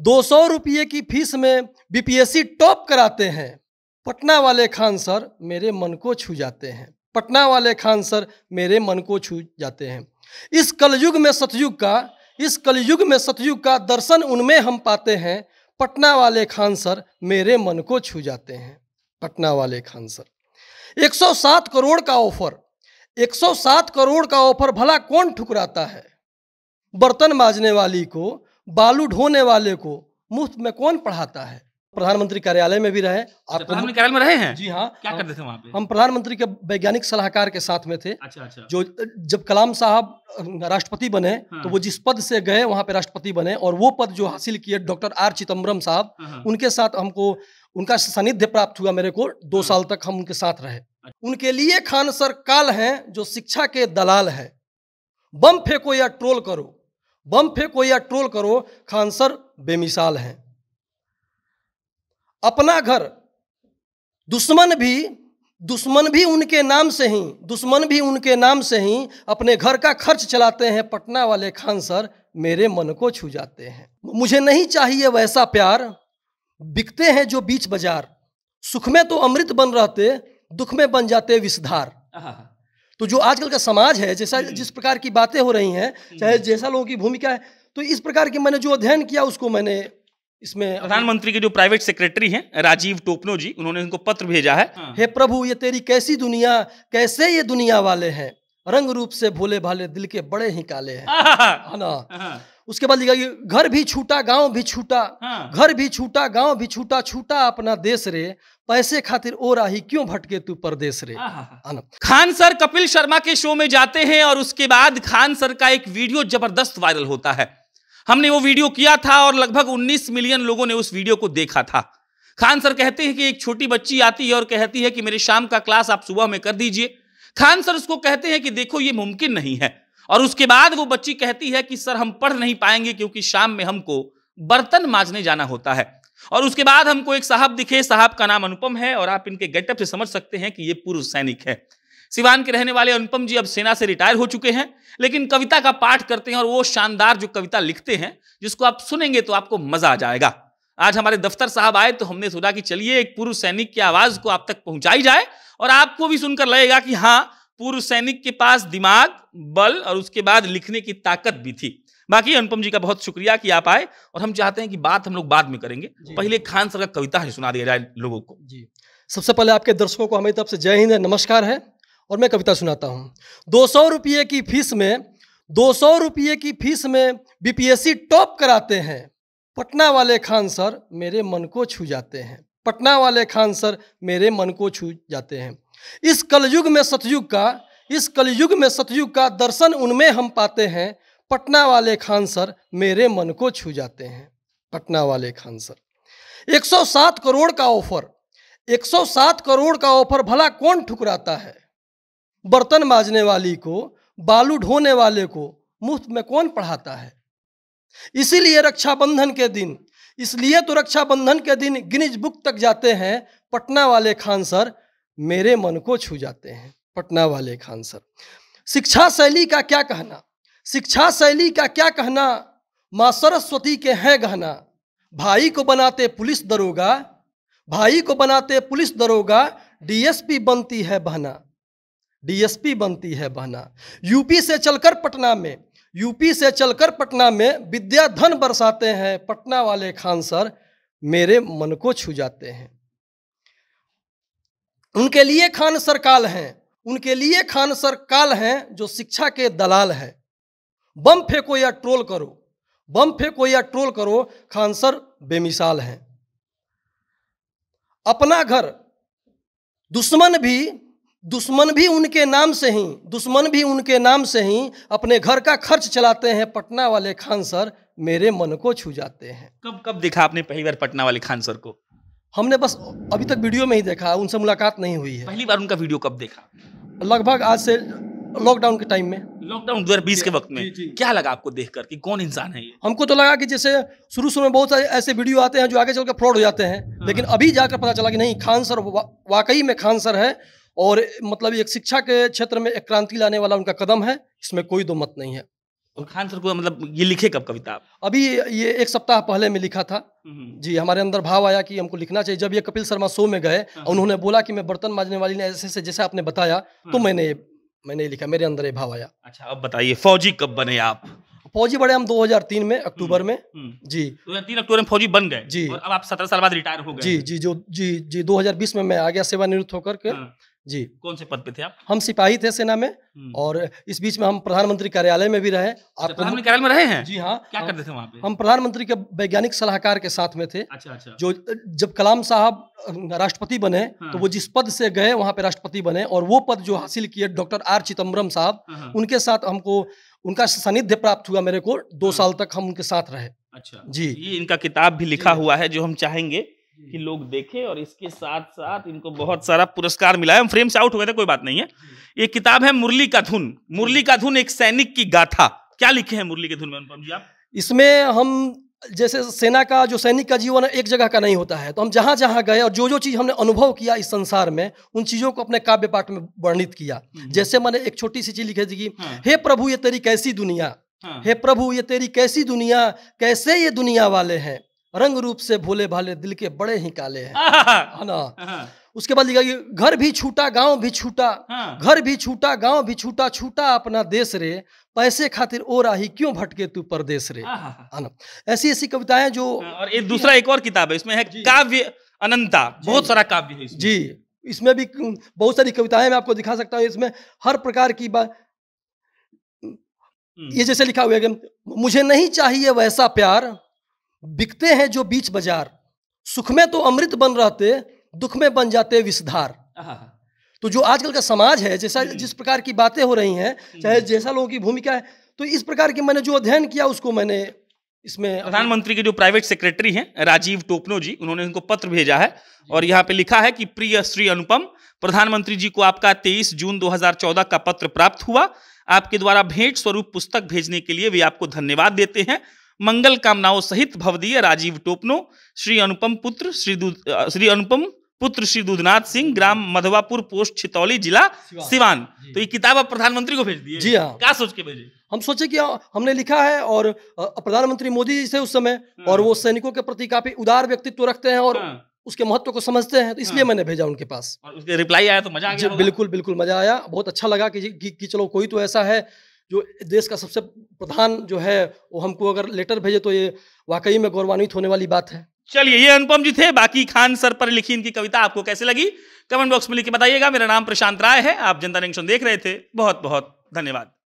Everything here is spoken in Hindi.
दो सौ रुपये की फीस में बीपीएससी टॉप कराते हैं पटना वाले खान सर मेरे मन को छू जाते हैं पटना वाले खान सर मेरे मन को छू जाते हैं इस कलयुग में सतयुग का इस कलयुग में सतयुग का दर्शन उनमें हम पाते हैं पटना वाले खान सर मेरे मन को छू जाते हैं पटना वाले खान सर 107 करोड़ का ऑफर 107 करोड़ का ऑफर भला कौन ठुकराता है बर्तन माजने वाली को बालू ढोने वाले को मुफ्त में कौन पढ़ाता है प्रधानमंत्री कार्यालय में भी रहे आप अच्छा, प्रधानमंत्री कार्यालय में रहे हैं जी हाँ क्या करते थे वहाँ पे हम प्रधानमंत्री के वैज्ञानिक सलाहकार के साथ में थे अच्छा अच्छा जो जब कलाम साहब राष्ट्रपति बने हाँ। तो वो जिस पद से गए वहाँ पे राष्ट्रपति बने और वो पद जो हासिल किए डॉक्टर आर चिदम्बरम साहब हाँ, हाँ। उनके साथ हमको उनका सानिध्य प्राप्त हुआ मेरे को दो हाँ। साल तक हम उनके साथ रहे अच्छा। उनके लिए खान सर काल हैं जो शिक्षा के दलाल है बम फेंको या ट्रोल करो बम फेंको या ट्रोल करो खान सर बेमिसाल हैं अपना घर दुश्मन भी दुश्मन भी उनके नाम से ही दुश्मन भी उनके नाम से ही अपने घर का खर्च चलाते हैं पटना वाले खान सर मेरे मन को छू जाते हैं मुझे नहीं चाहिए वैसा प्यार बिकते हैं जो बीच बाजार सुख में तो अमृत बन रहते दुख में बन जाते विषधार तो जो आजकल का समाज है जैसा जिस प्रकार की बातें हो रही हैं चाहे जैसा लोगों की भूमिका है तो इस प्रकार के मैंने जो अध्ययन किया उसको मैंने इसमें प्रधानमंत्री के जो प्राइवेट सेक्रेटरी हैं राजीव टोपनो जी उन्होंने इनको पत्र भेजा है हाँ। हे प्रभु ये तेरी कैसी दुनिया कैसे ये दुनिया वाले हैं रंग रूप से भोले भाले दिल के बड़े ही काले हैं है ना उसके बाद लिखा घर भी छूटा गांव भी छूटा हाँ। घर भी छूटा गांव भी छूटा छूटा अपना देश रे पैसे खातिर ओ राही क्यों भटके तू परदेश रे खान सर कपिल शर्मा के शो में जाते हैं और उसके बाद खान सर का एक वीडियो जबरदस्त वायरल होता है हमने वो वीडियो किया था और लगभग 19 मिलियन लोगों ने उस वीडियो को देखा था खान सर कहते हैं कि एक छोटी बच्ची आती है और कहती है कि मेरे शाम का क्लास आप सुबह में कर दीजिए खान सर उसको कहते हैं कि देखो ये मुमकिन नहीं है और उसके बाद वो बच्ची कहती है कि सर हम पढ़ नहीं पाएंगे क्योंकि शाम में हमको बर्तन माजने जाना होता है और उसके बाद हमको एक साहब दिखे साहब का नाम अनुपम है और आप इनके गेटअप से समझ सकते हैं कि ये पूर्व सैनिक है सिवान के रहने वाले अनुपम जी अब सेना से रिटायर हो चुके हैं लेकिन कविता का पाठ करते हैं और वो शानदार जो कविता लिखते हैं जिसको आप सुनेंगे तो आपको मजा आ जाएगा आज हमारे दफ्तर साहब आए तो हमने सोचा कि चलिए एक पूर्व सैनिक की आवाज को आप तक पहुंचाई जाए और आपको भी सुनकर लगेगा कि हाँ पूर्व सैनिक के पास दिमाग बल और उसके बाद लिखने की ताकत भी थी बाकी अनुपम जी का बहुत शुक्रिया कि आप आए और हम चाहते हैं कि बात हम लोग बाद में करेंगे पहले खान सर का कविता सुना दिया जाए लोगों को जी सबसे पहले आपके दर्शकों को हमारी तरफ से जय हिंद नमस्कार है और मैं कविता सुनाता हूँ दो सौ रुपये की फीस में दो सौ रुपये की फीस में बीपीएससी टॉप कराते हैं पटना वाले खान सर मेरे मन को छू जाते हैं पटना वाले खान सर मेरे मन को छू जाते हैं इस कलयुग में सतयुग का इस कलयुग में सतयुग का दर्शन उनमें हम पाते हैं पटना वाले खान सर मेरे मन को छू जाते हैं पटना वाले खान सर 107 करोड़ का ऑफर 107 करोड़ का ऑफर भला कौन ठुकराता है बर्तन माजने वाली को बालू ढोने वाले को मुफ्त में कौन पढ़ाता है इसीलिए रक्षाबंधन के दिन इसलिए तो रक्षाबंधन के दिन गिनीज बुक तक जाते हैं पटना वाले खान सर मेरे मन को छू जाते हैं पटना वाले खान सर शिक्षा शैली का क्या कहना शिक्षा शैली का क्या कहना माँ सरस्वती के हैं गहना भाई को बनाते पुलिस दरोगा भाई को बनाते पुलिस दरोगा डीएसपी बनती है बहना डीएसपी बनती है बहना यूपी से चलकर पटना में यूपी से चलकर पटना में विद्या धन बरसाते हैं पटना वाले खान सर मेरे मन को छू जाते हैं उनके लिए खान सरकाल हैं उनके लिए खान सरकाल हैं जो शिक्षा के दलाल है बम फेंको या ट्रोल करो बम फेंको या ट्रोल करो खान सर बेमिसाल हैं अपना घर दुश्मन भी दुश्मन भी उनके नाम से ही दुश्मन भी उनके नाम से ही अपने घर का खर्च चलाते हैं पटना वाले खान सर मेरे मन को छू जाते हैं कब कब देखा आपने पहली बार पटना वाले खान सर को हमने बस अभी तक वीडियो में ही देखा उनसे मुलाकात नहीं हुई है पहली बार उनका वीडियो कब देखा लगभग आज से लॉकडाउन के टाइम में लॉकडाउन दो के वक्त में जी, जी। क्या लगा आपको देख कर कि कौन इंसान है ये हमको तो लगा कि जैसे शुरू शुरू में बहुत सारे ऐसे वीडियो आते हैं जो आगे चल के फ्रॉड हो जाते हैं हाँ। लेकिन अभी जाकर पता चला कि नहीं खान सर वा, वाकई में खान सर है और मतलब एक शिक्षा के क्षेत्र में एक क्रांति लाने वाला उनका कदम है इसमें कोई दो मत नहीं है और खान सर को मतलब ये लिखे कब कविता अभी ये एक सप्ताह पहले में लिखा था हम्म। जी हमारे अंदर भाव आया कि हमको लिखना चाहिए जब ये कपिल शर्मा शो में गए हाँ। उन्होंने बोला कि मैं बर्तन माजने वाली ने ऐसे ऐसे आपने बताया हाँ। तो मैंने मैंने लिखा मेरे अंदर ये भाव आया अच्छा अब बताइए फौजी कब बने आप फौजी बड़े हम 2003 में हम्म, अक्टूबर में हम्म। जी 2003 अक्टूबर में फौजी बन गए जी और अब आप 17 साल बाद रिटायर हो गए जी जी जो जी जी 2020 में मैं आ गया सेवानिवृत्त होकर के हाँ। जी कौन से पद पे थे आप हम सिपाही थे सेना में हम्म। और इस बीच में हम प्रधानमंत्री कार्यालय में भी रहे आप अच्छा, प्रधानमंत्री कार्यालय में रहे हैं जी हाँ क्या करते थे वहाँ पे हम प्रधानमंत्री के वैज्ञानिक सलाहकार के साथ में थे अच्छा अच्छा जो जब कलाम साहब राष्ट्रपति बने हाँ। तो वो जिस पद से गए वहाँ पे राष्ट्रपति बने और वो पद जो हासिल किए डॉक्टर आर चिदम्बरम साहब हाँ, हाँ। उनके साथ हमको उनका सानिध्य प्राप्त हुआ मेरे को दो हाँ। साल तक हम उनके साथ रहे अच्छा जी इनका किताब भी लिखा हुआ है जो हम चाहेंगे कि लोग देखें और इसके साथ साथ इनको बहुत सारा पुरस्कार मिला है हम फ्रेम से आउट हो गए थे कोई बात नहीं है ये किताब है मुरली का धुन मुरली का धुन एक सैनिक की गाथा क्या लिखे हैं मुरली के धुन में अनुपम जी आप इसमें हम जैसे सेना का जो सैनिक का जीवन एक जगह का नहीं होता है तो हम जहाँ जहाँ गए और जो जो चीज़ हमने अनुभव किया इस संसार में उन चीज़ों को अपने काव्य पाठ में वर्णित किया जैसे मैंने एक छोटी सी चीज़ लिखी थी कि हाँ। हे प्रभु ये तेरी कैसी दुनिया हाँ। हे प्रभु ये तेरी कैसी दुनिया कैसे ये दुनिया वाले हैं रंग रूप से भोले भाले दिल के बड़े ही काले हैं है ना उसके बाद लिखा कि घर भी छूटा गांव भी छूटा हाँ। घर भी छूटा गांव भी छूटा छूटा अपना देश रे पैसे खातिर ओ राही क्यों भटके तू परदेश रे ना ऐसी ऐसी कविताएं जो हाँ, और एक दूसरा एक और किताब है इसमें है काव्य अनंता बहुत सारा काव्य है जी इसमें भी बहुत सारी कविताएं मैं आपको दिखा सकता हूँ इसमें हर प्रकार की बात हम्म। ये जैसे लिखा हुआ है मुझे नहीं चाहिए वैसा प्यार बिकते हैं जो बीच बाजार सुख में तो अमृत बन रहते दुख में बन जाते विषधार तो जो आजकल का समाज है जैसा जिस प्रकार की बातें हो रही हैं चाहे जैसा लोगों की भूमिका है तो इस प्रकार की मैंने जो अध्ययन किया उसको मैंने इसमें प्रधानमंत्री के जो प्राइवेट सेक्रेटरी हैं राजीव टोपनो जी उन्होंने उनको पत्र भेजा है और यहाँ पे लिखा है कि प्रिय श्री अनुपम प्रधानमंत्री जी को आपका 23 जून 2014 का पत्र प्राप्त हुआ आपके द्वारा भेंट स्वरूप पुस्तक भेजने के लिए वे आपको धन्यवाद देते हैं मंगल कामनाओं सहित भवदीय राजीव टोपनो श्री अनुपम पुत्र श्री श्री अनुपम पुत्र श्री दूधनाथ सिंह ग्राम मधवापुर पोस्ट छितौली जिला सिवान तो ये किताब आप प्रधानमंत्री को भेज दिए जी हाँ क्या सोच के भेजे हम सोचे कि हमने लिखा है और प्रधानमंत्री मोदी जी से उस समय हाँ। और वो सैनिकों के प्रति काफी उदार व्यक्तित्व रखते हैं और हाँ। उसके महत्व को समझते हैं तो इसलिए हाँ। मैंने भेजा उनके पास और उसके रिप्लाई आया तो मजा आ गया बिल्कुल बिल्कुल मजा आया बहुत अच्छा लगा कि, कि, कि चलो कोई तो ऐसा है जो देश का सबसे प्रधान जो है वो हमको अगर लेटर भेजे तो ये वाकई में गौरवान्वित होने वाली बात है चलिए ये अनुपम जी थे बाकी खान सर पर लिखी इनकी कविता आपको कैसे लगी कमेंट बॉक्स में लिख के बताइएगा मेरा नाम प्रशांत राय है आप जनता जंक्शन देख रहे थे बहुत बहुत धन्यवाद